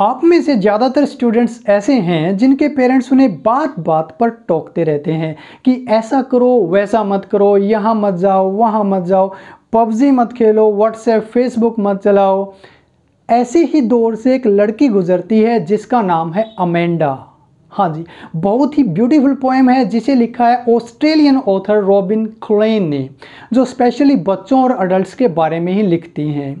आप में से ज़्यादातर स्टूडेंट्स ऐसे हैं जिनके पेरेंट्स उन्हें बात बात पर टोकते रहते हैं कि ऐसा करो वैसा मत करो यहाँ मत जाओ वहाँ मत जाओ पबजी मत खेलो व्हाट्सएप फेसबुक मत चलाओ ऐसे ही दौर से एक लड़की गुजरती है जिसका नाम है अमेंडा हाँ जी बहुत ही ब्यूटीफुल पोएम है जिसे लिखा है ऑस्ट्रेलियन ऑथर रॉबिन क्लेन ने जो स्पेशली बच्चों और अडल्ट के बारे में ही लिखती हैं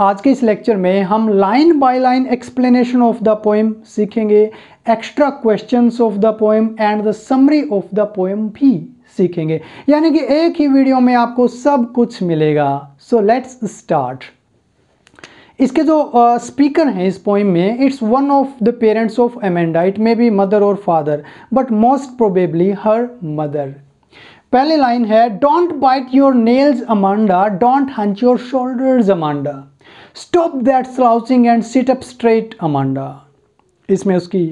आज के इस लेक्चर में हम line by line explanation of the poem सीखेंगे extra questions of the poem and the summary of the poem भी सीखेंगे यानी कि एक ही वीडियो में आपको सब कुछ मिलेगा सो लेट्स स्टार्ट इसके जो स्पीकर हैं इस पोइम में it's one of the parents of Amanda it may be mother और father but most probably her mother पहले लाइन है don't bite your nails Amanda don't hunch your shoulders Amanda stop that slouching and sit up straight Amanda इसमें उसकी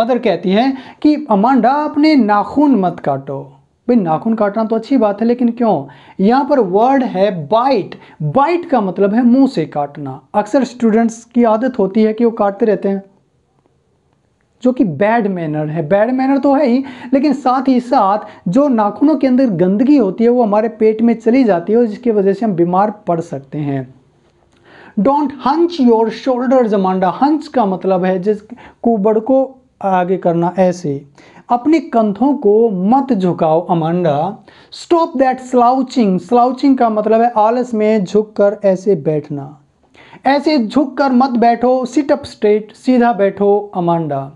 mother कहती हैं कि Amanda अपने नाखून मत काटो भाई नाखून काटना तो अच्छी बात है लेकिन क्यों यहाँ पर वर्ड है बाइट बाइट का मतलब है मुंह से काटना अक्सर स्टूडेंट्स की आदत होती है कि वो काटते रहते हैं जो कि बैड मैनर है बैड मैनर तो है ही लेकिन साथ ही साथ जो नाखूनों के अंदर गंदगी होती है वो हमारे पेट में चली जाती है जिसकी वजह से हम बीमार पड़ सकते हैं don't hunch your shoulder Amanda hunch का मतलब है जिस कुबड़ को आगे करना ऐसे अपने कंधों को मत झुकाओ Amanda stop that slouching slouching का मतलब है आलस में झुककर ऐसे बैठना ऐसे झुककर मत बैठो सिट अप स्ट्रेट सीधा बैठो अमांडा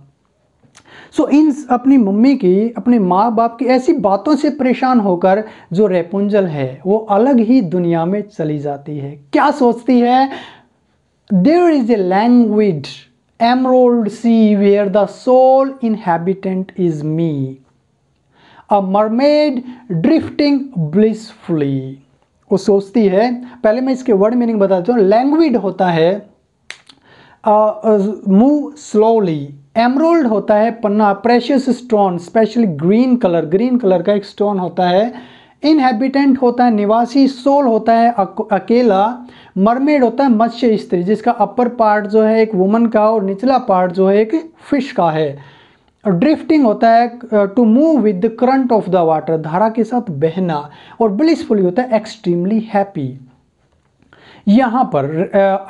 सो so, इन अपनी मम्मी की अपने माँ बाप की ऐसी बातों से परेशान होकर जो रेपुंजल है वो अलग ही दुनिया में चली जाती है क्या सोचती है there is a language emerald sea where the sole inhabitant is me. A mermaid drifting blissfully. वो सोचती है पहले मैं इसके वर्ड मीनिंग बता देता हूँ लैंग्विड होता है मूव स्लोली एमरोल्ड होता है पन्ना precious stone specially green colour green colour का एक स्टोन होता है इनहेबिटेंट होता है निवासी सोल होता है अकेला मरमेड होता है मत्स्य स्त्री जिसका अपर पार्ट जो है एक वुमन का और निचला पार्ट जो है एक फिश का है ड्रिफ्टिंग होता है to move with the current of the water धारा के साथ बहना और ब्लिसफुली होता है एक्सट्रीमली हैप्पी यहाँ पर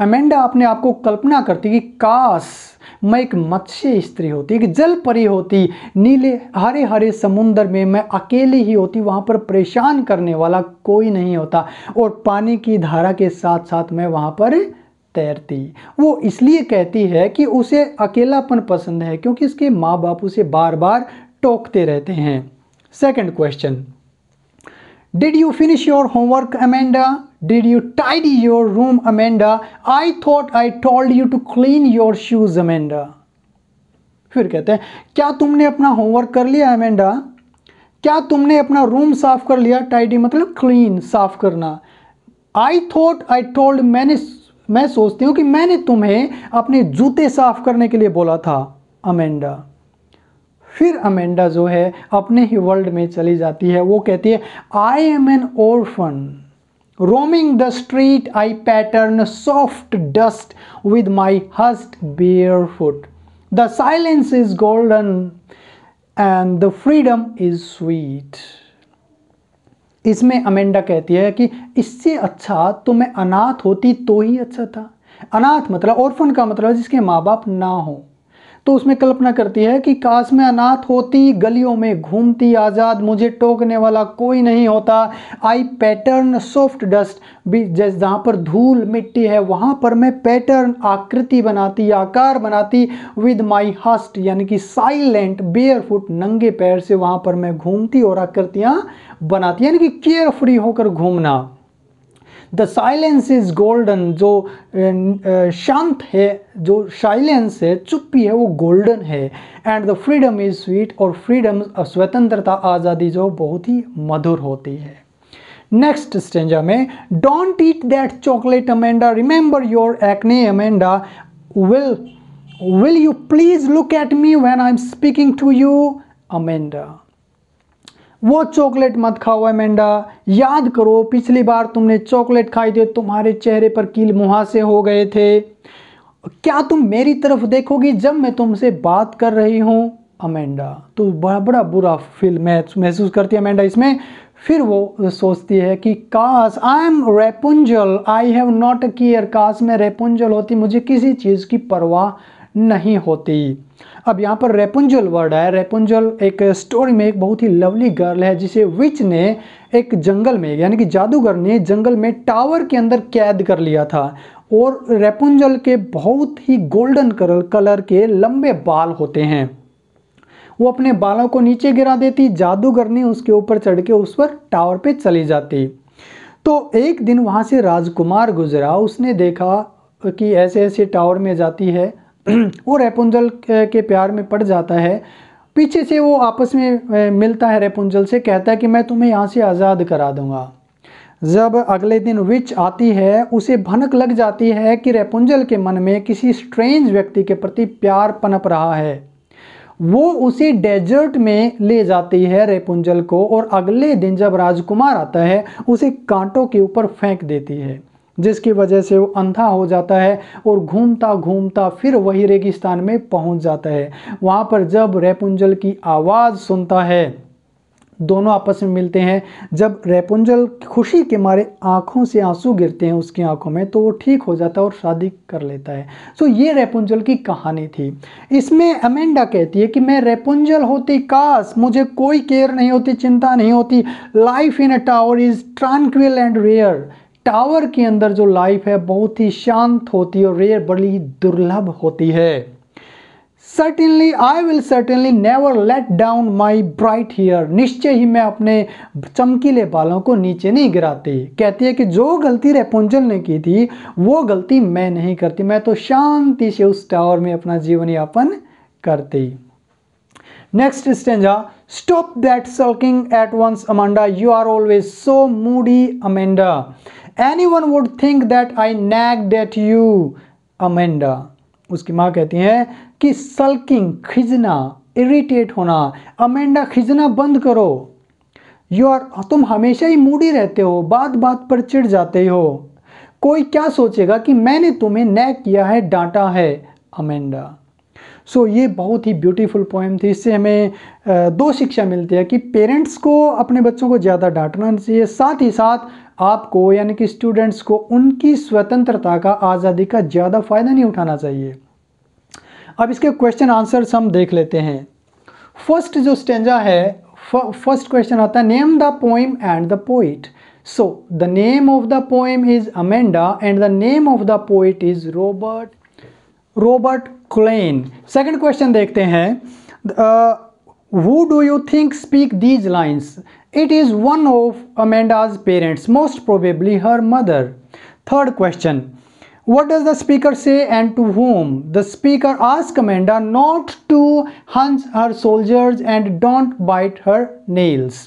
अमेंडा अपने आप को कल्पना करती कि काश मैं एक मत्स्य स्त्री होती एक जल परी होती नीले हरे हरे समुंदर में मैं अकेली ही होती वहाँ पर परेशान करने वाला कोई नहीं होता और पानी की धारा के साथ साथ मैं वहाँ पर तैरती वो इसलिए कहती है कि उसे अकेलापन पसंद है क्योंकि उसके माँ बाप उसे बार बार टोकते रहते हैं second question did you finish your homework Amanda Did you tidy your room, Amanda? I thought I told you to clean your shoes, Amanda. फिर कहते हैं क्या तुमने अपना होमवर्क कर लिया अमेंडा क्या तुमने अपना रूम साफ कर लिया टाइडी मतलब क्लीन साफ करना आई थॉट आई टोल्ड मैंने मैं सोचती हूं कि मैंने तुम्हें अपने जूते साफ करने के लिए बोला था अमेंडा फिर अमेंडा जो है अपने ही वर्ल्ड में चली जाती है वो कहती है I am an orphan roaming the street i pattern soft dust with my hushed barefoot the silence is golden and the freedom is sweet इसमें अमेंडा कहती है कि इससे अच्छा तो मैं अनाथ होती तो ही अच्छा था अनाथ मतलब औरफन का मतलब जिसके माँ बाप ना हों तो उसमें कल्पना करती है कि काश में अनाथ होती गलियों में घूमती आज़ाद मुझे टोकने वाला कोई नहीं होता आई पैटर्न सॉफ्ट डस्ट भी जैसे जहाँ पर धूल मिट्टी है वहाँ पर मैं पैटर्न आकृति बनाती आकार बनाती विद माई हस्ट यानी कि साइलेंट बेयर फुट नंगे पैर से वहाँ पर मैं घूमती और आकृतियाँ बनाती यानी कि केयर फ्री होकर घूमना द साइलेंस इज गोल्डन जो शांत है जो साइलेंस है चुप्पी है वो गोल्डन है and the freedom is sweet और फ्रीडम स्वतंत्रता आज़ादी जो बहुत ही मधुर होती है नेक्स्ट स्टेंजा में don't eat that chocolate Amanda remember your acne Amanda will will you please look at me when I am speaking to you Amanda वो चॉकलेट मत खाओ अमेंडा याद करो पिछली बार तुमने चॉकलेट खाई थी तुम्हारे चेहरे पर कील मुहासे हो गए थे क्या तुम मेरी तरफ देखोगी जब मैं तुमसे बात कर रही हूँ अमेंडा तो बड़ा बड़ा बुरा फील महसूस करती है अमेंडा इसमें फिर वो सोचती है कि काश I am Rapunzel I have not a care काश मैं रेपुंजल होती मुझे किसी चीज़ की परवाह नहीं होती अब यहाँ पर रेपुंजल वर्ड है रेपुंजल एक स्टोरी में एक बहुत ही लवली गर्ल है जिसे विच ने एक जंगल में यानी कि जादूगर ने जंगल में टावर के अंदर कैद कर लिया था और रेपुंजल के बहुत ही गोल्डन कलर कलर के लंबे बाल होते हैं वो अपने बालों को नीचे गिरा देती जादूगर ने उसके ऊपर चढ़ के उस पर टावर पर चली जाती तो एक दिन वहाँ से राजकुमार गुजरा उसने देखा कि ऐसे ऐसे टावर में जाती है वो रेपुंजल के प्यार में पड़ जाता है पीछे से वो आपस में मिलता है रेपुंजल से कहता है कि मैं तुम्हें यहाँ से आज़ाद करा दूँगा जब अगले दिन विच आती है उसे भनक लग जाती है कि रेपुंजल के मन में किसी स्ट्रेंज व्यक्ति के प्रति प्यार पनप रहा है वो उसे डेजर्ट में ले जाती है रेपुंजल को और अगले दिन जब राजकुमार आता है उसे कांटों के ऊपर फेंक देती है जिसकी वजह से वो अंधा हो जाता है और घूमता घूमता फिर वही रेगिस्तान में पहुंच जाता है वहाँ पर जब रेपुंजल की आवाज़ सुनता है दोनों आपस में मिलते हैं जब रेपुंजल खुशी के मारे आंखों से आंसू गिरते हैं उसकी आंखों में तो वो ठीक हो जाता है और शादी कर लेता है सो ये रेपुंजल की कहानी थी इसमें अमेंडा कहती है कि मैं रेपुंजल होती काश मुझे कोई केयर नहीं होती चिंता नहीं होती life in a tower is tranquil and rare tower के अंदर जो लाइफ है बहुत ही शांत होती है और रेयर बड़ी दुर्लभ होती है certainly I will certainly never let down my bright hair निश्चय ही मैं अपने चमकीले बालों को नीचे नहीं गिराती कहती है कि जो गलती रेपुंजल ने की थी वो गलती मैं नहीं करती मैं तो शांति से उस टावर में अपना जीवन यापन करती next stanza stop that sulking at once Amanda you are always so moody Amanda anyone would think that I nagged at you Amanda उसकी माँ कहती है कि सल्किंग खिजना इरिटेट होना अमेंडा खिजना बंद करो यू आर तुम हमेशा ही मूडी रहते हो बात बात पर चिढ़ जाते हो कोई क्या सोचेगा कि मैंने तुम्हें नैक किया है डांटा है अमेंडा सो so, ये बहुत ही ब्यूटीफुल पोएम थी इससे हमें दो शिक्षा मिलती है कि पेरेंट्स को अपने बच्चों को ज़्यादा डांटना चाहिए साथ ही साथ आपको यानी कि स्टूडेंट्स को उनकी स्वतंत्रता का आज़ादी का ज़्यादा फ़ायदा नहीं उठाना चाहिए अब इसके क्वेश्चन आंसर्स हम देख लेते हैं फर्स्ट जो स्टेंजा है फर्स्ट क्वेश्चन आता है name the poem and the poet so the name of the poem is Amanda and the name of the poet is Robert Robert Klein Second question, देखते हैं uh, who do you think speak these lines it is one of amanda's parents most probably her mother third question what does the speaker say and to whom the speaker asks amanda not to hunt her soldiers and don't bite her nails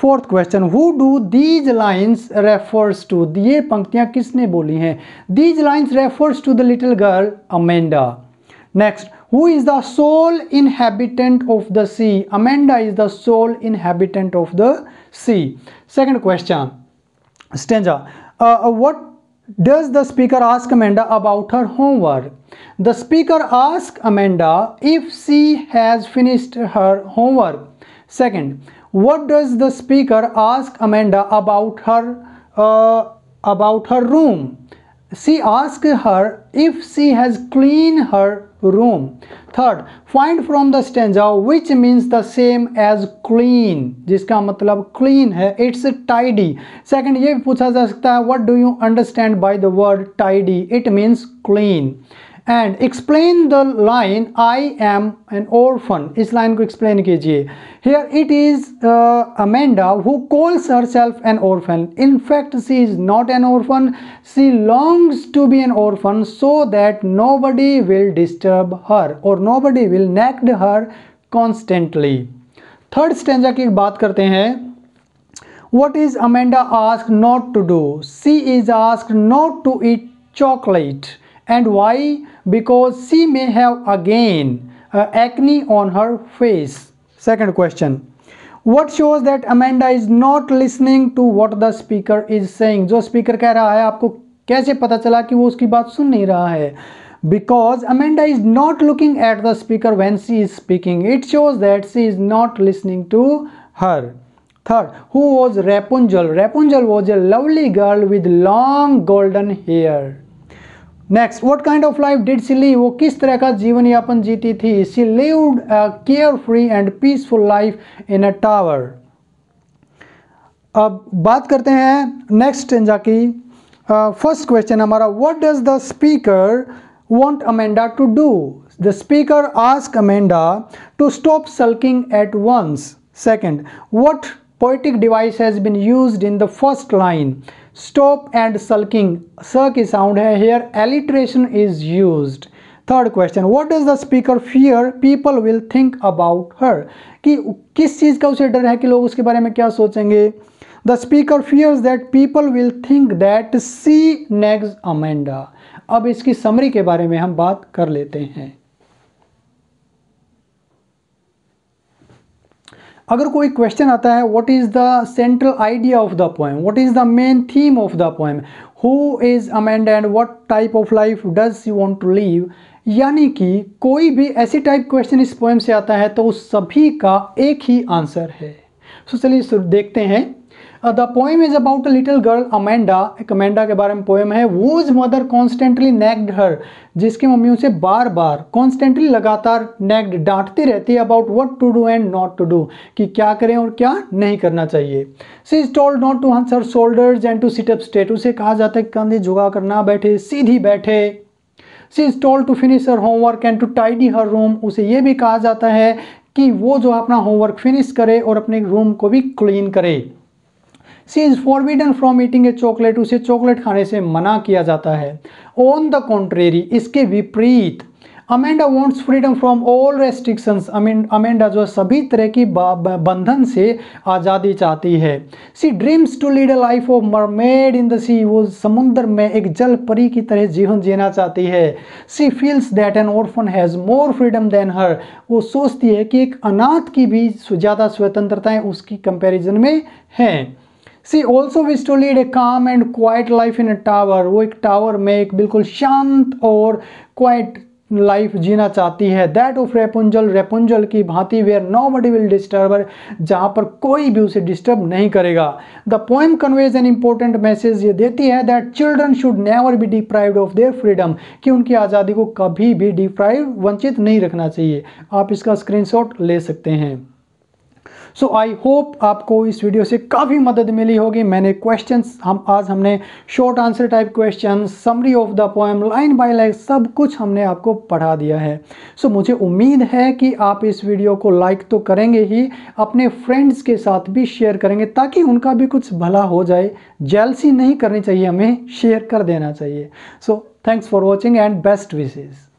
fourth question who do these lines refers to ये पंक्तियाँ किसने बोली हैं these lines refers to the little girl Amanda next who is the sole inhabitant of the sea Amanda is the sole inhabitant of the sea second question stanza what Does the speaker ask Amanda about her homework? The speaker asks Amanda if she has finished her homework. Second, what does the speaker ask Amanda about her uh, about her room? She asks her if she has cleaned her room. Third, find from the stanza which means the same as clean जिसका मतलब clean है it's tidy. Second ये पूछा जा सकता है what do you understand by the word tidy? It means clean. and explain the line I am an orphan इस line को explain कीजिए here it is uh, Amanda who calls herself an orphan in fact she is not an orphan she longs to be an orphan so that nobody will disturb her or nobody will nagged her constantly third stanza की बात करते हैं what is Amanda asked not to do she is asked not to eat chocolate and why because she may have again uh, acne on her face second question what shows that amanda is not listening to what the speaker is saying जो speaker कह रहा है आपको कैसे पता चला कि वो उसकी बात सुन नहीं रहा है because amanda is not looking at the speaker when she is speaking it shows that she is not listening to her third who was rapunzel rapunzel was a lovely girl with long golden hair next what kind of life did she live वो किस तरह का जीवन यापन जीती थी she a care free and peaceful life in a tower अब बात करते हैं नेक्स्ट स्टेंजा की फर्स्ट क्वेश्चन हमारा what does the speaker want Amanda to do the speaker ask Amanda to stop sulking at once second what poetic device has been used in the first line stop and sulking s की sound है here alliteration is use third question what does the speaker fear people will think about her कि किस चीज़ का उसे डर है कि लोग उसके बारे में क्या सोचेंगे the speaker fears that people will think that she nags Amanda अब इसकी समरी के बारे में हम बात कर लेते हैं अगर कोई क्वेश्चन आता है what is the central idea of the poem what is the main theme of the poem who is Amanda and what type of life does you want to live यानी कि कोई भी ऐसी टाइप क्वेश्चन इस poem से आता है तो उस सभी का एक ही आंसर है सो so, चलिए देखते हैं the poem is about a little girl Amanda एक अमेंडा के बारे में पोएम है whose mother constantly nagged her जिसकी मम्मी उसे बार बार कॉन्स्टेंटली लगातार नेग्ड डांटती रहती है about what to do and not to do कि क्या करें और क्या नहीं करना चाहिए she is told not to hunch her shoulders and to sit up straight उसे कहा जाता है कि कंधे झुका कर ना बैठे सीधी बैठे she is told to finish her homework and to tidy her room उसे ये भी कहा जाता है कि वो जो अपना होमवर्क फिनिश करे और अपने रूम को भी क्लीन करे she is forbidden from eating a chocolate उसे चॉकलेट खाने से मना किया जाता है ऑन द कॉन्ट्रेरी इसके विपरीत Amanda wants freedom from all restriction Amanda जो है सभी तरह की बंधन से आज़ादी चाहती है she dreams to lead a life of mermaid in the sea वो समुद्र में एक जल परी की तरह जीवन जीना चाहती है she feels that an orphan has more freedom than her वो सोचती है कि एक अनाथ की भी ज़्यादा स्वतंत्रताएँ उसकी कंपेरिजन में हैं she also wish to lead a calm and quiet life in a tower वो एक टावर में एक बिल्कुल शांत और क्वाइट लाइफ जीना चाहती है दैट ऑफ रेपुंजल रेपुंजल की भांति where nobody will disturb her जहाँ पर कोई भी उसे डिस्टर्ब नहीं करेगा the poem conveys an important message ये देती है that children should never be deprived of their freedom कि उनकी आज़ादी को कभी भी डिप्राइव वंचित नहीं रखना चाहिए आप इसका स्क्रीनशॉट ले सकते हैं सो आई होप आपको इस वीडियो से काफ़ी मदद मिली होगी मैंने क्वेश्चंस हम आज हमने short answer type question summary of the poem line by line सब कुछ हमने आपको पढ़ा दिया है सो so, मुझे उम्मीद है कि आप इस वीडियो को लाइक तो करेंगे ही अपने फ्रेंड्स के साथ भी शेयर करेंगे ताकि उनका भी कुछ भला हो जाए जेलसी नहीं करनी चाहिए हमें शेयर कर देना चाहिए so thanks for watching and best wishes